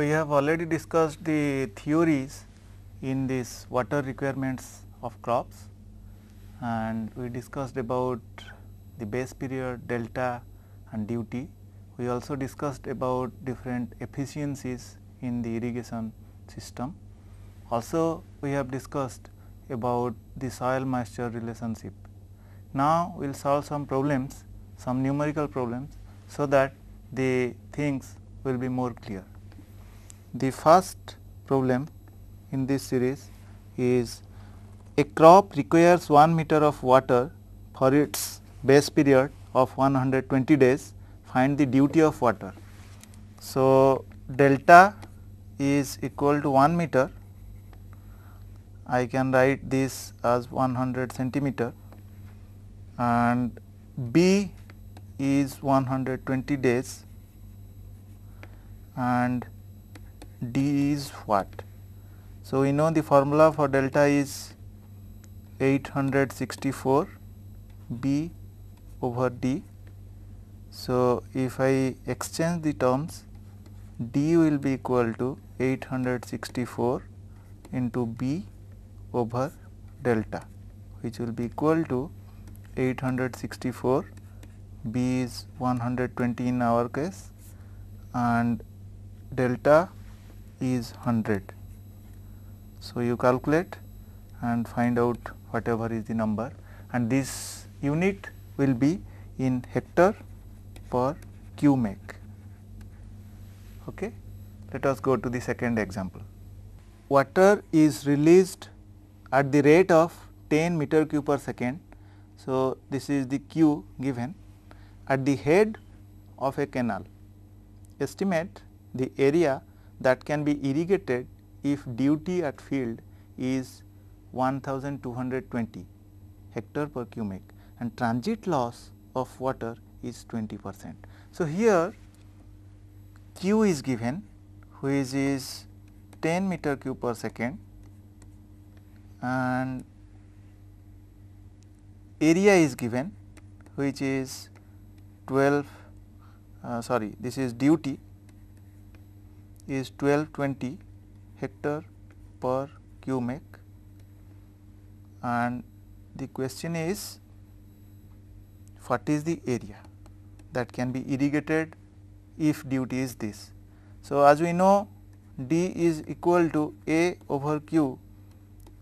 So, we have already discussed the theories in this water requirements of crops and we discussed about the base period delta and duty. We also discussed about different efficiencies in the irrigation system. Also we have discussed about the soil moisture relationship. Now we will solve some problems, some numerical problems so that the things will be more clear. The first problem in this series is a crop requires 1 meter of water for its base period of 120 days find the duty of water. So, delta is equal to 1 meter I can write this as 100 centimeter and B is 120 days and D is what? So, we know the formula for delta is 864 B over D. So, if I exchange the terms D will be equal to 864 into B over delta which will be equal to 864 B is 120 in our case and delta is 100. So, you calculate and find out whatever is the number and this unit will be in hectare per cubic. Okay. Let us go to the second example. Water is released at the rate of 10 meter cube per second. So, this is the Q given at the head of a canal. Estimate the area that can be irrigated if duty at field is 1220 hectare per cubic and transit loss of water is 20 percent. So, here Q is given which is 10 meter cube per second and area is given which is 12 uh, sorry this is duty is 1220 hectare per cubic and the question is what is the area that can be irrigated if duty is this. So, as we know D is equal to A over Q.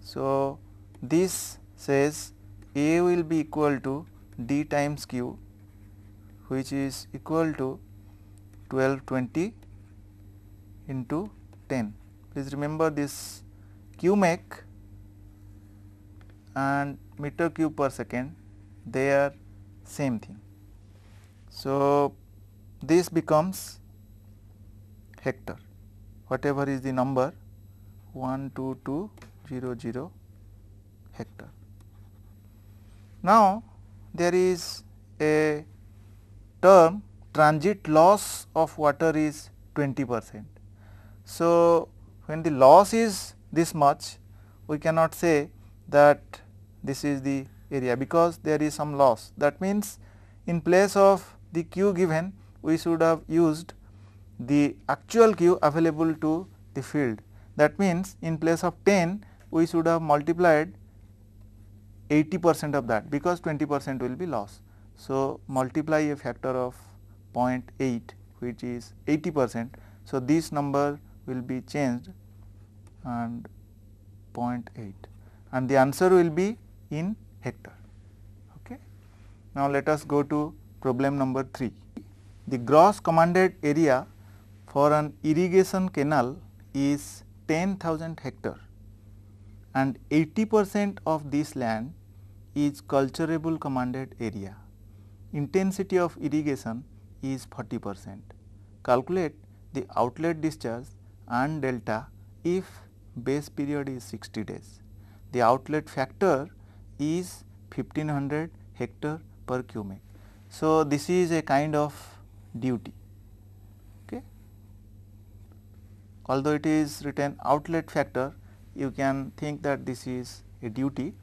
So, this says A will be equal to D times Q which is equal to 1220 into 10. Please remember this mac and meter cube per second they are same thing. So, this becomes hectare whatever is the number 12200 hectare. Now, there is a term transit loss of water is 20 percent. So, when the loss is this much we cannot say that this is the area because there is some loss. That means, in place of the q given we should have used the actual q available to the field. That means, in place of 10 we should have multiplied 80 percent of that because 20 percent will be loss. So, multiply a factor of 0.8 which is 80 percent. So, this number will be changed and 0.8 and the answer will be in hectare. Okay. Now, let us go to problem number 3. The gross commanded area for an irrigation canal is 10,000 hectare and 80 percent of this land is culturable commanded area. Intensity of irrigation is 40 percent. Calculate the outlet discharge and delta if base period is 60 days. The outlet factor is 1500 hectare per cubic. So, this is a kind of duty. Okay. Although it is written outlet factor, you can think that this is a duty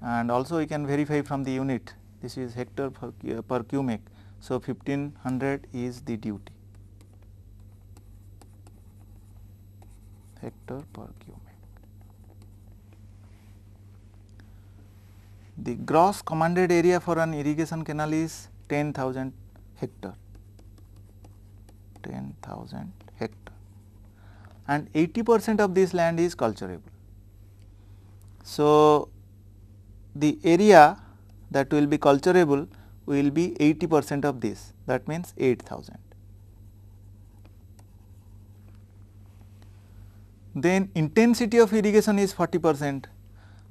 and also you can verify from the unit this is hectare per, uh, per cubic. So, 1500 is the duty. hectare per cubic. The gross commanded area for an irrigation canal is 10,000 hectare, 10,000 hectare and 80 percent of this land is culturable. So, the area that will be culturable will be 80 percent of this that means 8000. Then intensity of irrigation is 40 percent.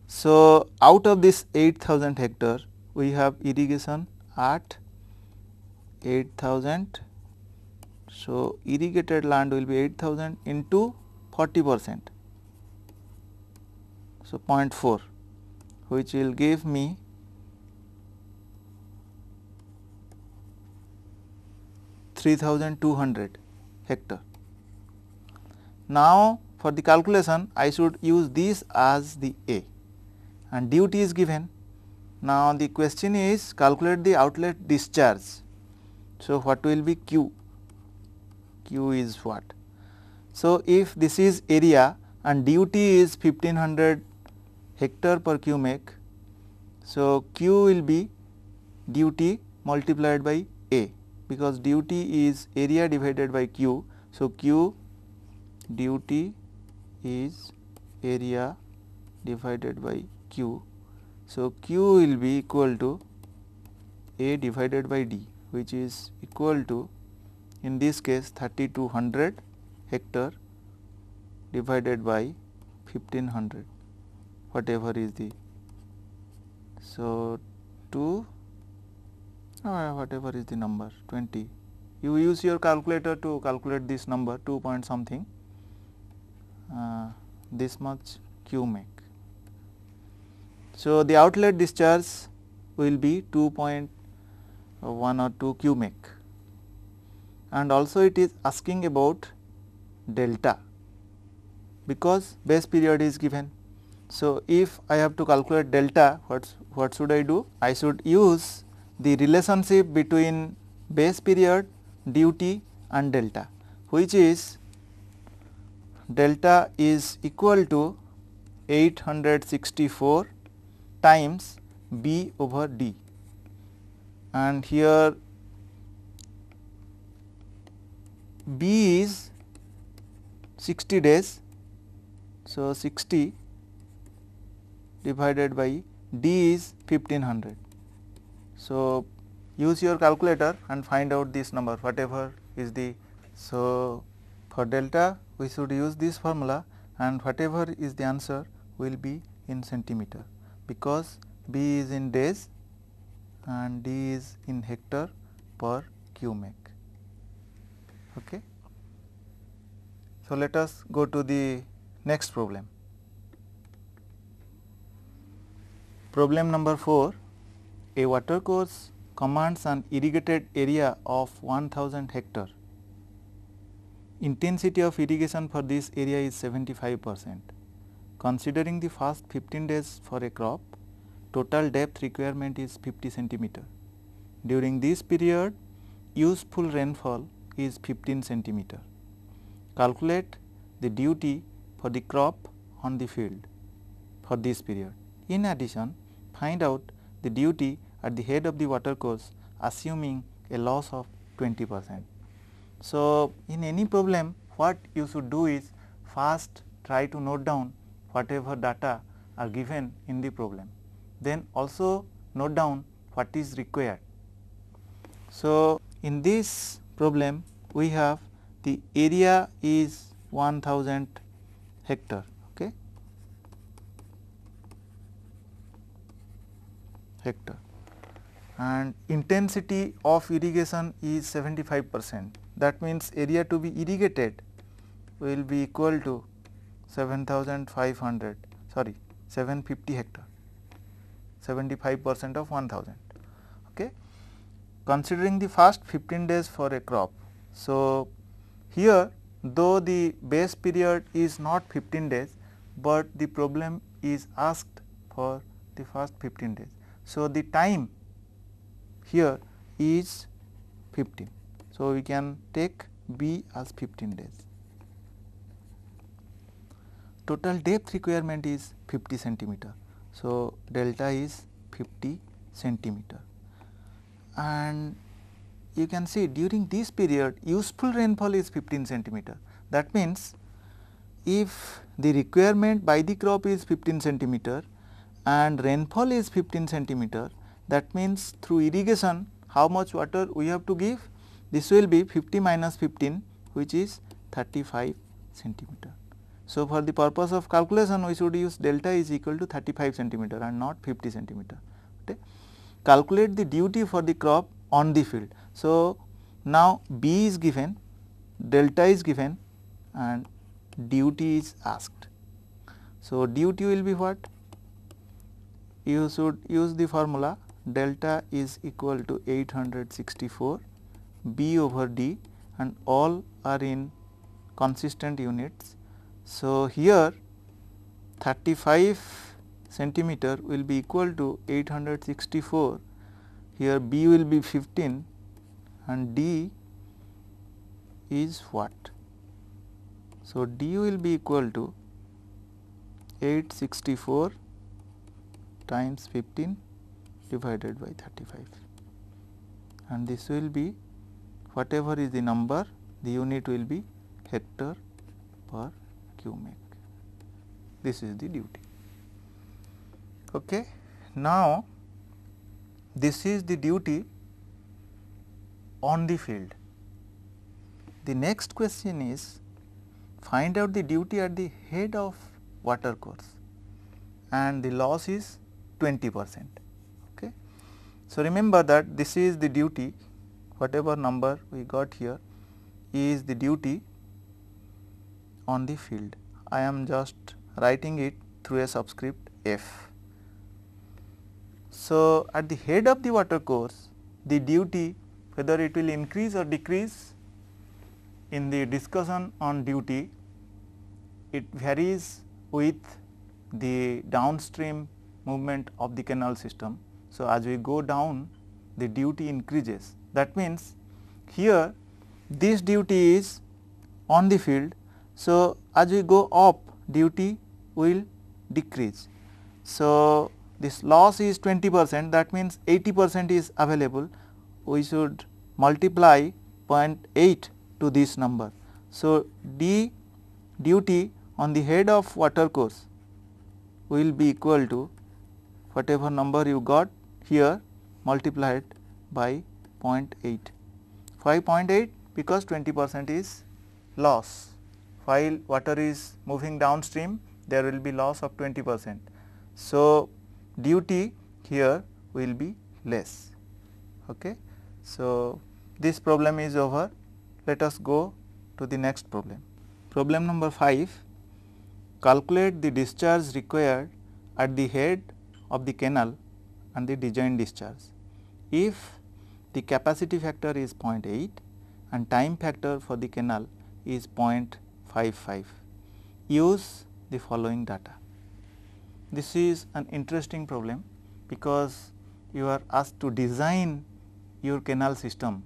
So, out of this 8000 hectare we have irrigation at 8000. So, irrigated land will be 8000 into 40 percent. So, 0.4 which will give me Three thousand two hundred hectare. Now, for the calculation I should use this as the A and duty is given. Now, the question is calculate the outlet discharge. So, what will be Q? Q is what? So, if this is area and duty is 1500 hectare per cubic. So, Q will be duty multiplied by A because duty is area divided by Q. So, Q duty is area divided by q. So, q will be equal to a divided by d which is equal to in this case 3200 hectare divided by 1500 whatever is the. So, 2 uh, whatever is the number 20 you use your calculator to calculate this number 2 point something uh, this much Q make. So, the outlet discharge will be 2.1 or 2 Q make and also it is asking about delta because base period is given. So, if I have to calculate delta what, what should I do? I should use the relationship between base period, duty and delta which is delta is equal to 864 times B over D and here B is 60 days. So, 60 divided by D is 1500. So, use your calculator and find out this number whatever is the. So, for delta we should use this formula and whatever is the answer will be in centimeter because B is in days and D is in hectare per cubic. Okay. So, let us go to the next problem. Problem number 4 a water course commands an irrigated area of 1000 hectare intensity of irrigation for this area is 75 percent. Considering the first 15 days for a crop, total depth requirement is 50 centimeter. During this period, useful rainfall is 15 centimeter. Calculate the duty for the crop on the field for this period. In addition, find out the duty at the head of the water course, assuming a loss of 20 percent. So, in any problem what you should do is first try to note down whatever data are given in the problem. Then also note down what is required. So, in this problem we have the area is 1000 hectare okay hectare and intensity of irrigation is 75 percent that means area to be irrigated will be equal to 7500 sorry 750 hectare 75 percent of 1000 okay considering the first 15 days for a crop so here though the base period is not 15 days but the problem is asked for the first 15 days so the time here is 15 so, we can take B as 15 days. Total depth requirement is 50 centimeter. So, delta is 50 centimeter and you can see during this period useful rainfall is 15 centimeter. That means, if the requirement by the crop is 15 centimeter and rainfall is 15 centimeter that means through irrigation how much water we have to give this will be 50 minus 15 which is 35 centimeter. So, for the purpose of calculation we should use delta is equal to 35 centimeter and not 50 centimeter. Okay. Calculate the duty for the crop on the field. So, now B is given, delta is given and duty is asked. So, duty will be what? You should use the formula delta is equal to 864 B over D and all are in consistent units. So, here 35 centimeter will be equal to 864, here B will be 15 and D is what? So, D will be equal to 864 times 15 divided by 35 and this will be whatever is the number the unit will be hectare per cubic. This is the duty. Okay. Now, this is the duty on the field. The next question is find out the duty at the head of water course and the loss is 20 percent. Okay. So, remember that this is the duty whatever number we got here is the duty on the field. I am just writing it through a subscript f. So, at the head of the water course the duty whether it will increase or decrease in the discussion on duty it varies with the downstream movement of the canal system. So, as we go down the duty increases that means here this duty is on the field. So, as we go up duty will decrease. So, this loss is 20 percent that means 80 percent is available we should multiply 0.8 to this number. So, D duty on the head of water course will be equal to whatever number you got here multiplied by 5.8, 5.8 Because 20 percent is loss. While water is moving downstream, there will be loss of 20 percent. So, duty here will be less. Okay. So, this problem is over. Let us go to the next problem. Problem number 5 calculate the discharge required at the head of the canal and the design discharge. If the capacity factor is 0.8 and time factor for the canal is 0.55. Use the following data. This is an interesting problem because you are asked to design your canal system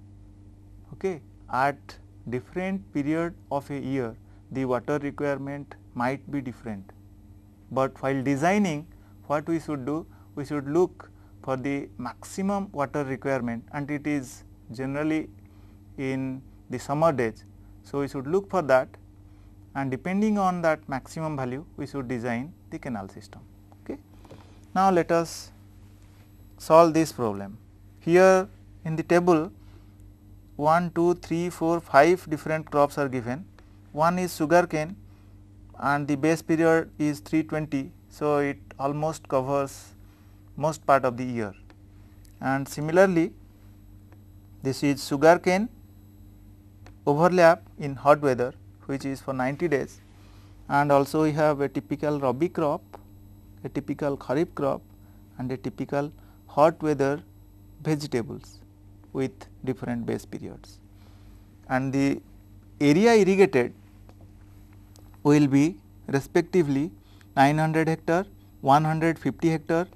okay, at different period of a year the water requirement might be different. But while designing what we should do? We should look for the maximum water requirement and it is generally in the summer days. So, we should look for that and depending on that maximum value we should design the canal system. Okay. Now, let us solve this problem. Here in the table 1, 2, 3, 4, 5 different crops are given. One is sugarcane and the base period is 320. So, it almost covers most part of the year. And similarly, this is sugarcane overlap in hot weather which is for 90 days and also we have a typical Rabi crop, a typical Kharif crop and a typical hot weather vegetables with different base periods. And the area irrigated will be respectively 900 hectare, 150 hectare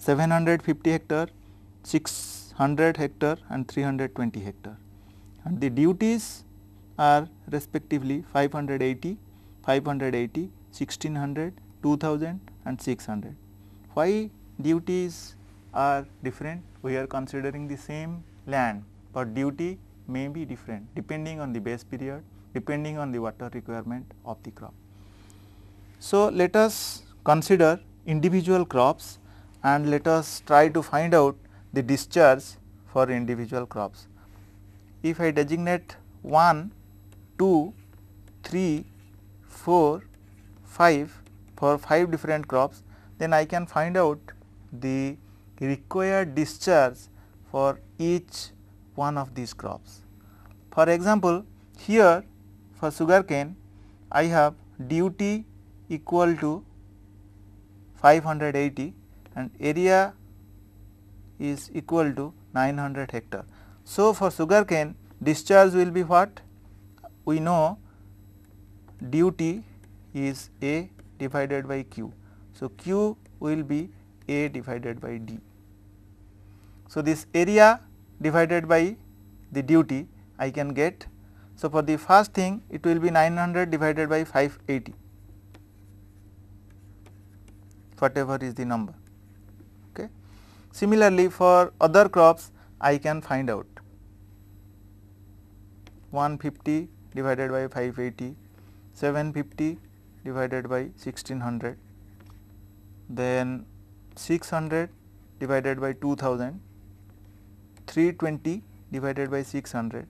750 hectare, 600 hectare and 320 hectare and the duties are respectively 580, 580, 1600, 2000 and 600. Why duties are different? We are considering the same land but duty may be different depending on the base period, depending on the water requirement of the crop. So, let us consider individual crops and let us try to find out the discharge for individual crops. If I designate 1, 2, 3, 4, 5 for 5 different crops, then I can find out the required discharge for each one of these crops. For example, here for sugarcane, I have duty equal to 580 and area is equal to 900 hectare. So, for sugarcane discharge will be what? We know duty is A divided by Q. So, Q will be A divided by D. So, this area divided by the duty I can get. So, for the first thing it will be 900 divided by 580 whatever is the number. Similarly, for other crops I can find out 150 divided by 580, 750 divided by 1600, then 600 divided by 2000, 320 divided by 600.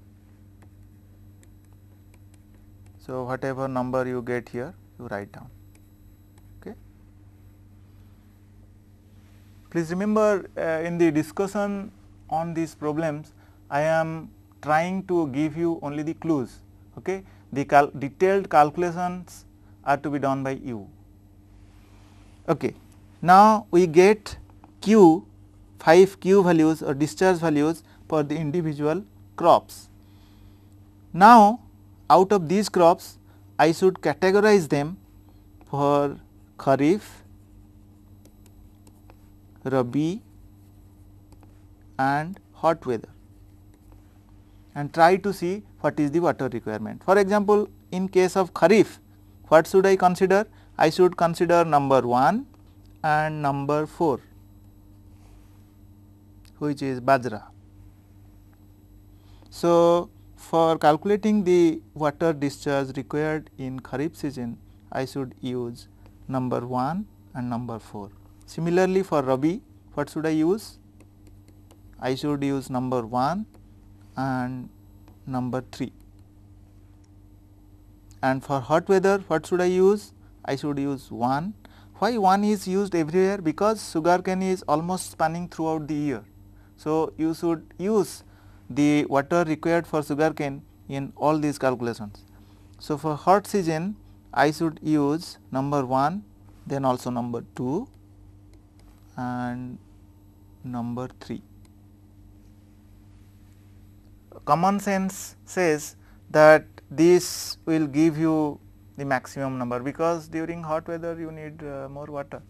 So, whatever number you get here you write down. Please remember uh, in the discussion on these problems, I am trying to give you only the clues. Okay? The cal detailed calculations are to be done by you. Okay. Now, we get Q 5 Q values or discharge values for the individual crops. Now, out of these crops I should categorize them for Kharif, Rabi and hot weather and try to see what is the water requirement. For example, in case of Kharif, what should I consider? I should consider number 1 and number 4 which is Bajra. So, for calculating the water discharge required in Kharif season, I should use number 1 and number 4. Similarly, for Rabi what should I use? I should use number 1 and number 3 and for hot weather what should I use? I should use 1. Why 1 is used everywhere? Because sugarcane is almost spanning throughout the year. So, you should use the water required for sugarcane in all these calculations. So, for hot season I should use number 1 then also number 2 and number 3. Common sense says that this will give you the maximum number because during hot weather you need uh, more water.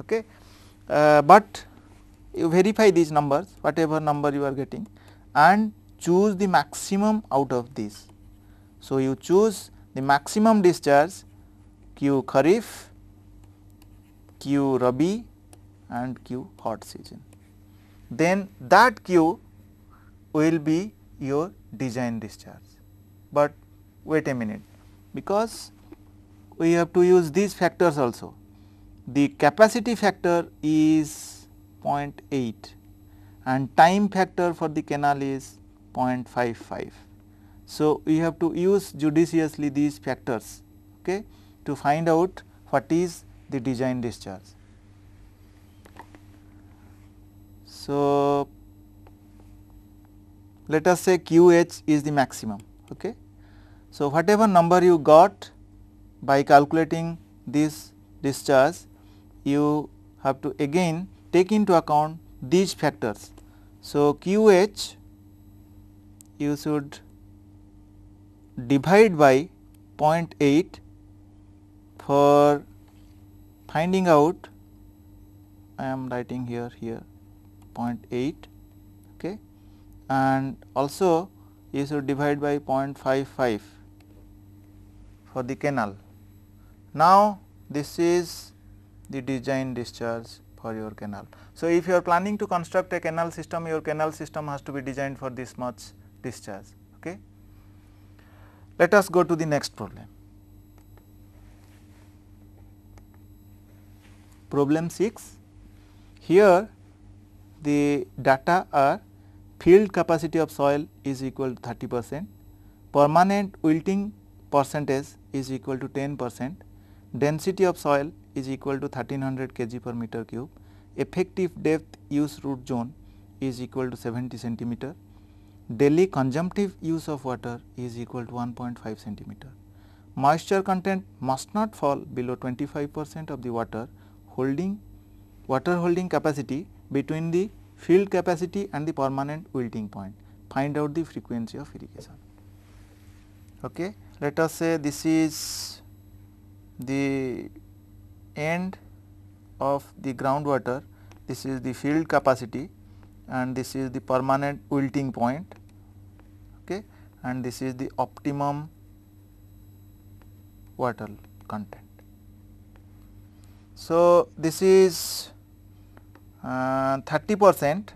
Okay. Uh, but you verify these numbers whatever number you are getting and choose the maximum out of these. So, you choose the maximum discharge Q Kharif, Q Rabi and Q hot season. Then that Q will be your design discharge. But wait a minute because we have to use these factors also. The capacity factor is 0.8 and time factor for the canal is 0.55. So, we have to use judiciously these factors okay, to find out what is the design discharge. So, let us say QH is the maximum. Okay. So, whatever number you got by calculating this discharge, you have to again take into account these factors. So, QH you should divide by 0.8 for finding out I am writing here here 0.8 okay and also you should divide by 0.55 for the canal. Now, this is the design discharge for your canal. So, if you are planning to construct a canal system, your canal system has to be designed for this much discharge. Okay. Let us go to the next problem. Problem 6, here the data are field capacity of soil is equal to 30 percent, permanent wilting percentage is equal to 10 percent, density of soil is equal to 1300 kg per meter cube, effective depth use root zone is equal to 70 centimeter, daily consumptive use of water is equal to 1.5 centimeter. Moisture content must not fall below 25 percent of the water holding water holding capacity between the field capacity and the permanent wilting point. Find out the frequency of irrigation. Okay. Let us say this is the end of the groundwater, this is the field capacity and this is the permanent wilting point okay, and this is the optimum water content. So, this is uh, 30 percent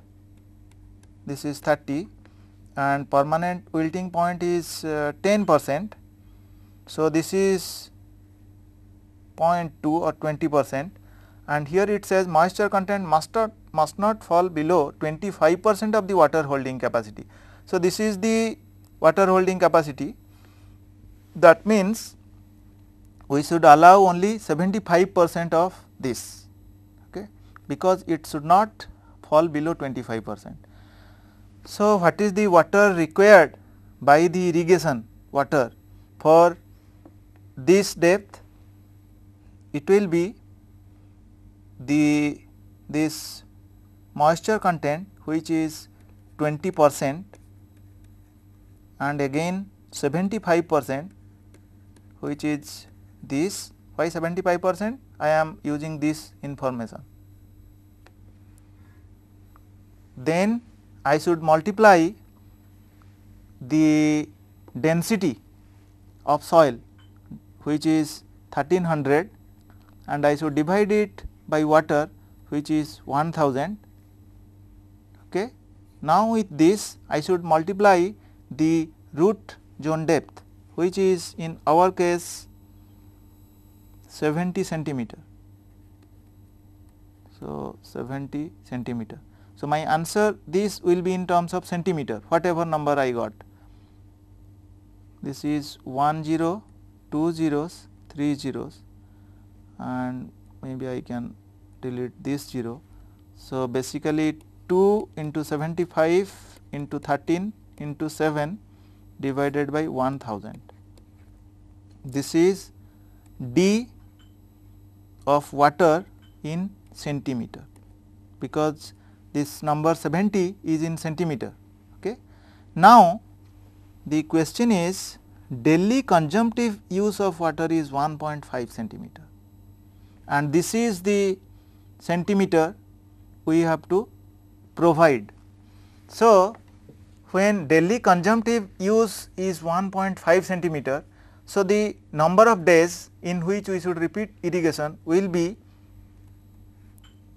this is 30 and permanent wilting point is uh, 10 percent. So, this is 0.2 or 20 percent and here it says moisture content must not, must not fall below 25 percent of the water holding capacity. So, this is the water holding capacity that means we should allow only 75 percent of this because it should not fall below 25 percent. So, what is the water required by the irrigation water for this depth? It will be the this moisture content which is 20 percent and again 75 percent which is this why 75 percent I am using this information then I should multiply the density of soil which is 1300 and I should divide it by water which is 1000. Okay. Now, with this I should multiply the root zone depth which is in our case 70 centimeter. So, 70 centimeter. So, my answer this will be in terms of centimeter whatever number I got. This is 1 0, 2 zeros, 3 zeros and maybe I can delete this 0. So, basically 2 into 75 into 13 into 7 divided by 1000. This is D of water in centimeter because this number 70 is in centimeter. Okay. Now, the question is daily consumptive use of water is 1.5 centimeter and this is the centimeter we have to provide. So, when daily consumptive use is 1.5 centimeter, so the number of days in which we should repeat irrigation will be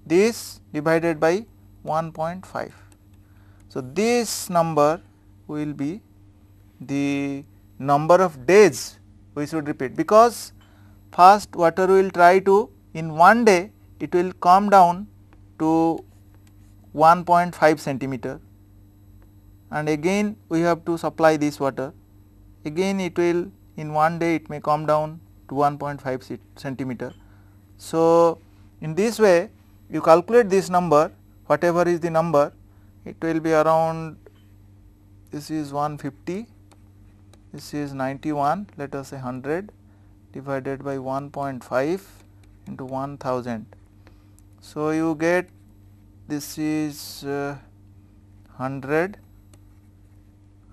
this divided by 1.5. So, this number will be the number of days we should repeat because first water will try to in one day it will come down to 1.5 centimeter and again we have to supply this water again it will in one day it may come down to 1.5 centimeter. So, in this way you calculate this number whatever is the number it will be around this is 150 this is 91 let us say 100 divided by 1.5 into 1000. So, you get this is uh, 100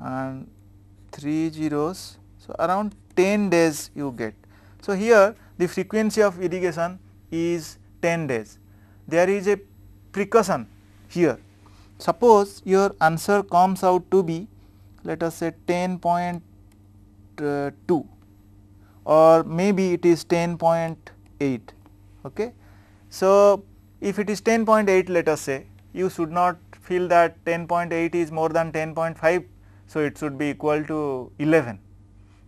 and 3 zeros. So, around 10 days you get. So, here the frequency of irrigation is 10 days. There is a precaution here. Suppose your answer comes out to be let us say 10.2 uh, or maybe it is 10.8 okay. So, if it is 10.8 let us say you should not feel that 10.8 is more than 10.5 so it should be equal to 11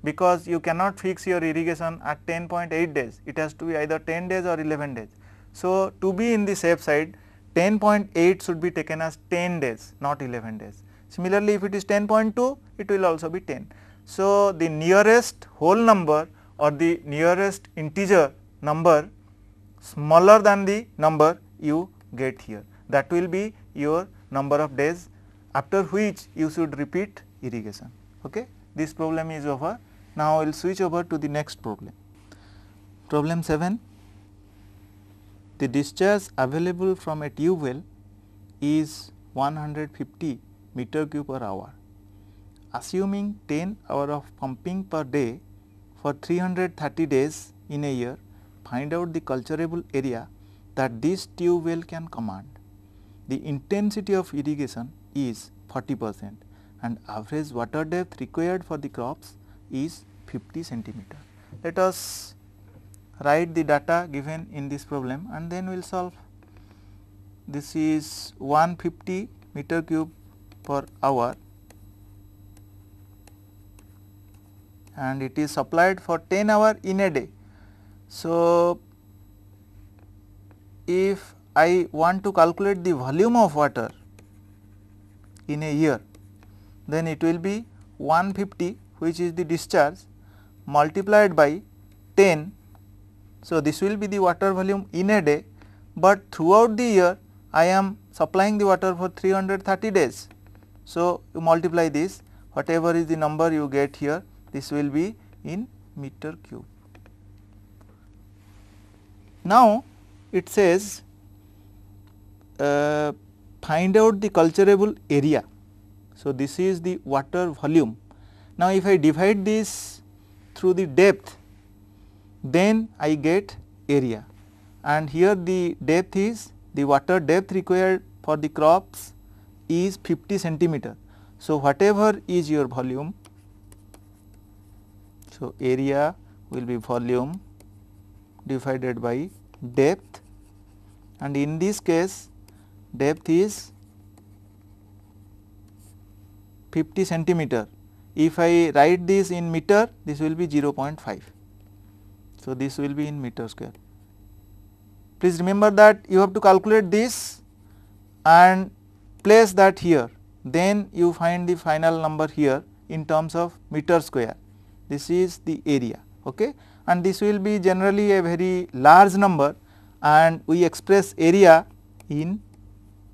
because you cannot fix your irrigation at 10.8 days it has to be either 10 days or 11 days. So, to be in the safe side 10.8 should be taken as 10 days not 11 days. Similarly, if it is 10.2 it will also be 10. So, the nearest whole number or the nearest integer number smaller than the number you get here that will be your number of days after which you should repeat irrigation. Okay? This problem is over. Now, I will switch over to the next problem. Problem 7 the discharge available from a tube well is 150 meter cube per hour. Assuming 10 hour of pumping per day for 330 days in a year, find out the culturable area that this tube well can command. The intensity of irrigation is 40 percent and average water depth required for the crops is 50 centimeter. Let us write the data given in this problem and then we will solve. This is 150 meter cube per hour and it is supplied for 10 hour in a day. So, if I want to calculate the volume of water in a year, then it will be 150 which is the discharge multiplied by 10 so, this will be the water volume in a day, but throughout the year I am supplying the water for 330 days. So, you multiply this whatever is the number you get here this will be in meter cube. Now, it says uh, find out the culturable area. So, this is the water volume. Now, if I divide this through the depth then I get area and here the depth is the water depth required for the crops is 50 centimeter. So, whatever is your volume, so area will be volume divided by depth and in this case depth is 50 centimeter. If I write this in meter, this will be 0.5. So, this will be in meter square. Please remember that you have to calculate this and place that here then you find the final number here in terms of meter square this is the area okay and this will be generally a very large number and we express area in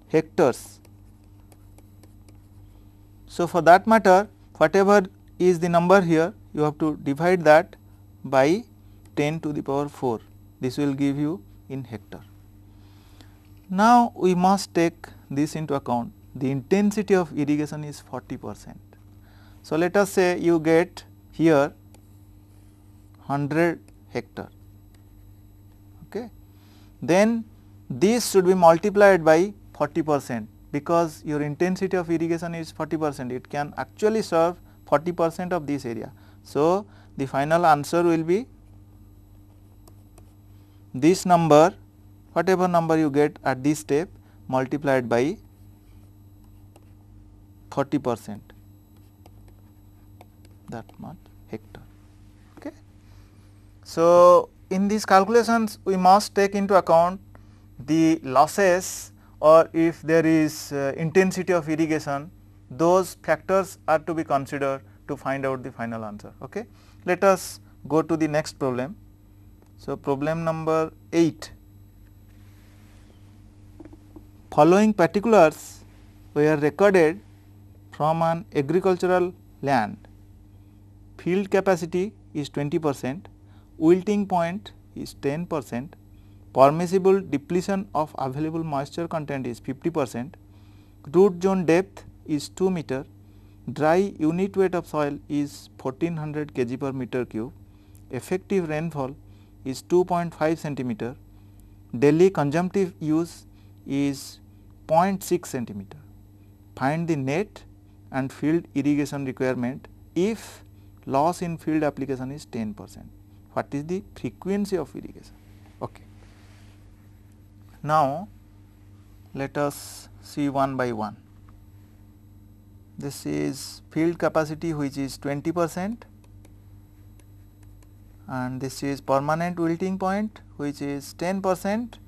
hectares. So, for that matter whatever is the number here you have to divide that by 10 to the power 4 this will give you in hectare. Now we must take this into account the intensity of irrigation is 40 percent. So, let us say you get here 100 hectare okay. then this should be multiplied by 40 percent because your intensity of irrigation is 40 percent it can actually serve 40 percent of this area. So, the final answer will be this number whatever number you get at this step multiplied by 40 percent that much hectare. Okay. So, in these calculations we must take into account the losses or if there is uh, intensity of irrigation those factors are to be considered to find out the final answer. Okay. Let us go to the next problem. So, problem number 8 following particulars were recorded from an agricultural land field capacity is 20 percent, wilting point is 10 percent, permissible depletion of available moisture content is 50 percent, root zone depth is 2 meter, dry unit weight of soil is 1400 kg per meter cube, effective rainfall is 2.5 centimeter, Delhi conjunctive use is 0.6 centimeter. Find the net and field irrigation requirement if loss in field application is 10 percent. What is the frequency of irrigation? Okay. Now, let us see one by one. This is field capacity which is 20 percent and this is permanent wilting point which is 10 percent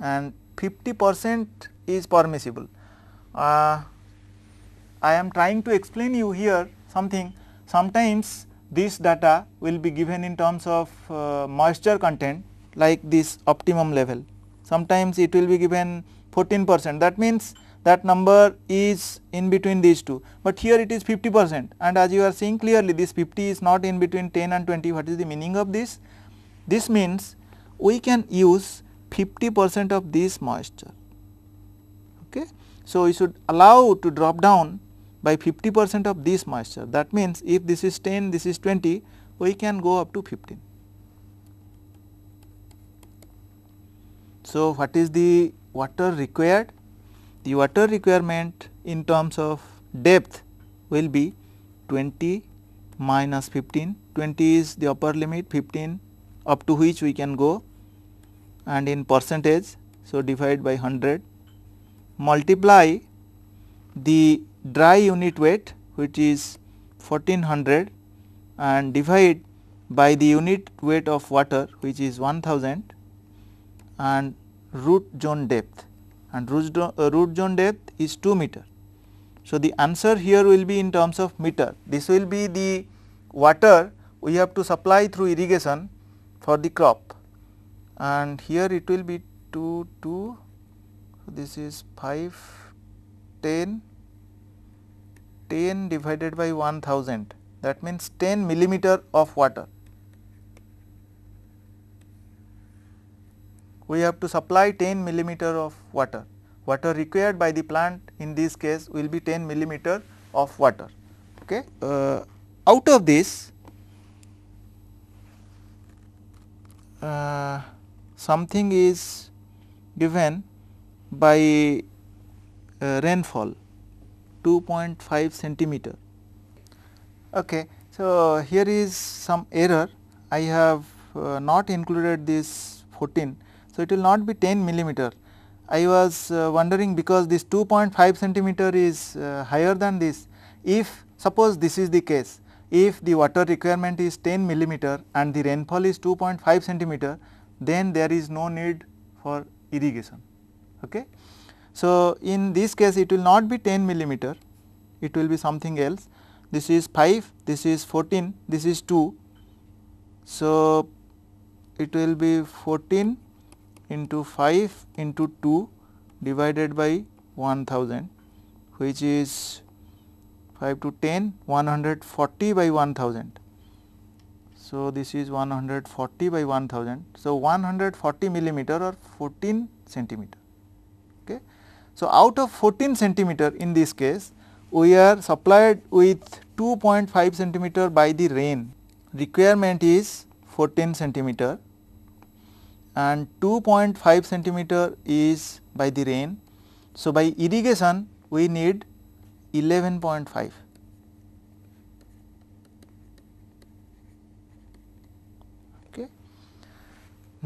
and 50 percent is permissible. Uh, I am trying to explain you here something sometimes this data will be given in terms of uh, moisture content like this optimum level sometimes it will be given 14 percent that means that number is in between these two, but here it is 50 percent and as you are seeing clearly this 50 is not in between 10 and 20 what is the meaning of this? This means we can use 50 percent of this moisture. Okay. So, we should allow to drop down by 50 percent of this moisture that means if this is 10 this is 20 we can go up to 15. So, what is the water required? the water requirement in terms of depth will be 20 minus 15, 20 is the upper limit 15 up to which we can go and in percentage so divide by 100 multiply the dry unit weight which is 1400 and divide by the unit weight of water which is 1000 and root zone depth and uh, root, zone depth is 2 meter. So, the answer here will be in terms of meter. This will be the water we have to supply through irrigation for the crop and here it will be 2, 2, this is 5, 10, 10 divided by 1000 that means 10 millimeter of water. We have to supply 10 millimeter of water. Water required by the plant in this case will be 10 millimeter of water. Okay. Uh, out of this uh, something is given by uh, rainfall 2.5 centimeter. Okay. So, here is some error I have uh, not included this 14. So, it will not be 10 millimeter I was uh, wondering because this 2.5 centimeter is uh, higher than this, if suppose this is the case, if the water requirement is 10 millimeter and the rainfall is 2.5 centimeter, then there is no need for irrigation. Okay? So, in this case it will not be 10 millimeter, it will be something else, this is 5, this is 14, this is 2. So, it will be 14 into 5 into 2 divided by 1000 which is 5 to 10 140 by 1000. So, this is 140 by 1000. So, 140 millimeter or 14 centimeter. Okay. So, out of 14 centimeter in this case we are supplied with 2.5 centimeter by the rain requirement is 14 centimeter and 2.5 centimeter is by the rain. So, by irrigation we need 11.5. Okay.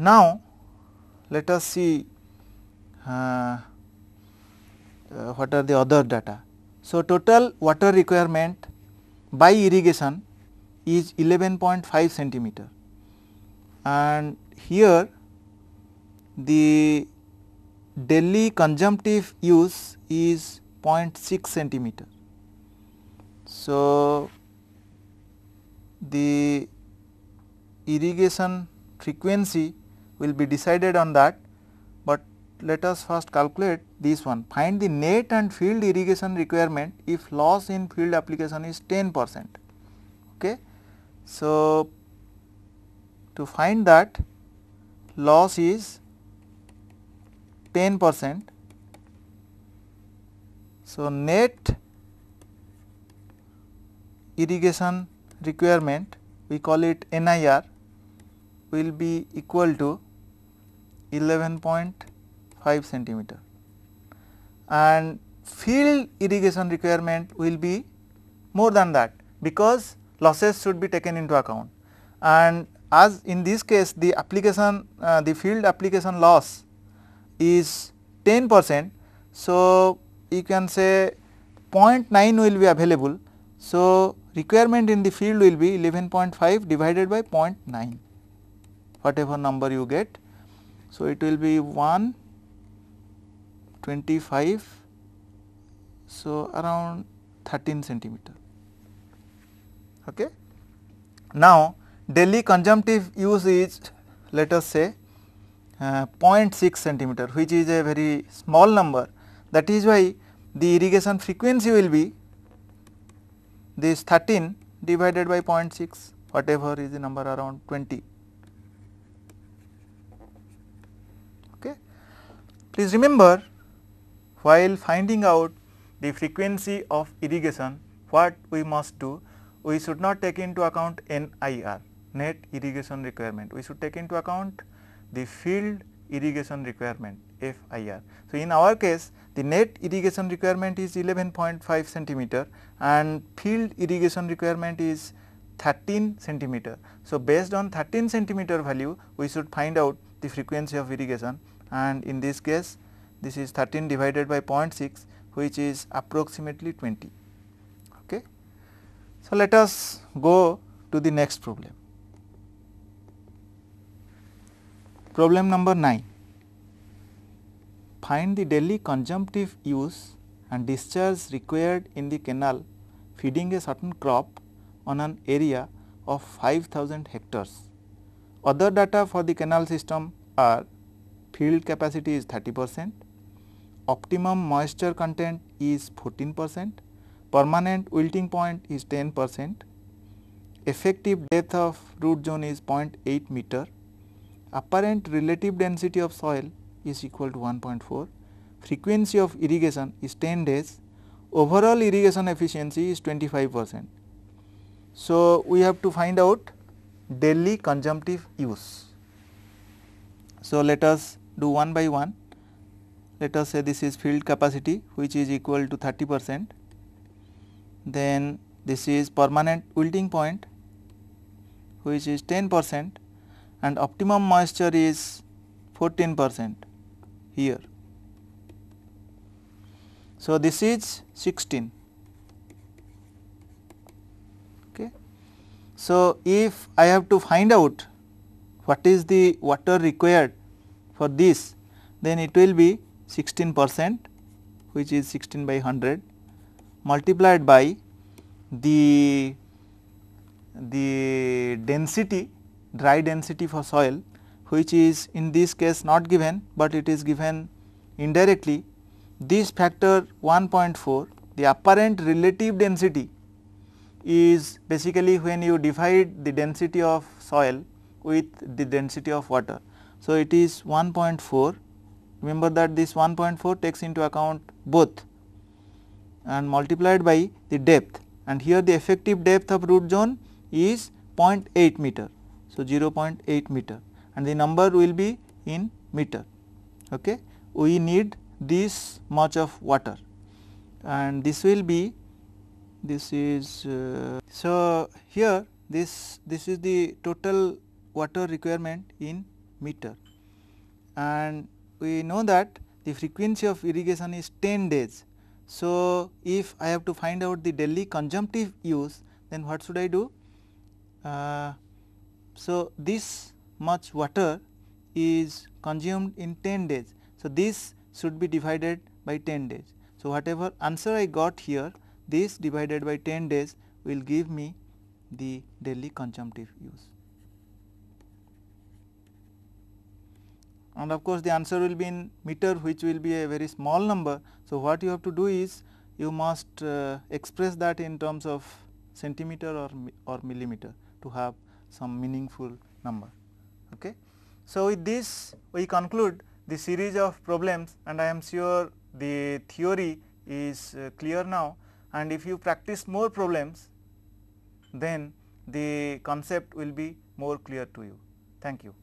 Now, let us see uh, uh, what are the other data. So, total water requirement by irrigation is 11.5 centimeter and here the daily consumptive use is 0.6 centimeter. So, the irrigation frequency will be decided on that, but let us first calculate this one. Find the net and field irrigation requirement if loss in field application is 10 percent. Okay. So, to find that loss is 10 percent. So, net irrigation requirement we call it NIR will be equal to 11.5 centimeter and field irrigation requirement will be more than that because losses should be taken into account and as in this case the application uh, the field application loss is 10 percent. So, you can say 0.9 will be available. So, requirement in the field will be 11.5 divided by 0.9 whatever number you get. So, it will be 1 25 so around 13 centimeter okay now daily consumptive use is let us say uh, 0.6 centimeter which is a very small number that is why the irrigation frequency will be this 13 divided by 0.6 whatever is the number around 20. Okay. Please remember while finding out the frequency of irrigation what we must do we should not take into account NIR net irrigation requirement we should take into account the field irrigation requirement FIR. So, in our case the net irrigation requirement is 11.5 centimeter and field irrigation requirement is 13 centimeter. So, based on 13 centimeter value we should find out the frequency of irrigation and in this case this is 13 divided by 0.6 which is approximately 20. Okay. So, let us go to the next problem. Problem number 9. Find the daily consumptive use and discharge required in the canal feeding a certain crop on an area of 5000 hectares. Other data for the canal system are field capacity is 30 percent, optimum moisture content is 14 percent, permanent wilting point is 10 percent, effective depth of root zone is 0.8 meter apparent relative density of soil is equal to 1.4, frequency of irrigation is 10 days, overall irrigation efficiency is 25 percent. So, we have to find out daily consumptive use. So, let us do one by one, let us say this is field capacity which is equal to 30 percent, then this is permanent wilting point which is 10 percent and optimum moisture is 14 percent here. So, this is 16. Okay. So, if I have to find out what is the water required for this, then it will be 16 percent which is 16 by 100 multiplied by the the density dry density for soil which is in this case not given, but it is given indirectly. This factor 1.4 the apparent relative density is basically when you divide the density of soil with the density of water. So, it is 1.4 remember that this 1.4 takes into account both and multiplied by the depth and here the effective depth of root zone is 0.8 meter. So, 0.8 meter and the number will be in meter. Okay. We need this much of water and this will be this is uh, so here this this is the total water requirement in meter and we know that the frequency of irrigation is 10 days. So, if I have to find out the daily consumptive use then what should I do? Uh, so, this much water is consumed in 10 days. So, this should be divided by 10 days. So, whatever answer I got here this divided by 10 days will give me the daily consumptive use. And of course, the answer will be in meter which will be a very small number. So, what you have to do is you must uh, express that in terms of centimeter or, or millimeter to have some meaningful number. Okay. So, with this we conclude the series of problems and I am sure the theory is uh, clear now and if you practice more problems then the concept will be more clear to you. Thank you.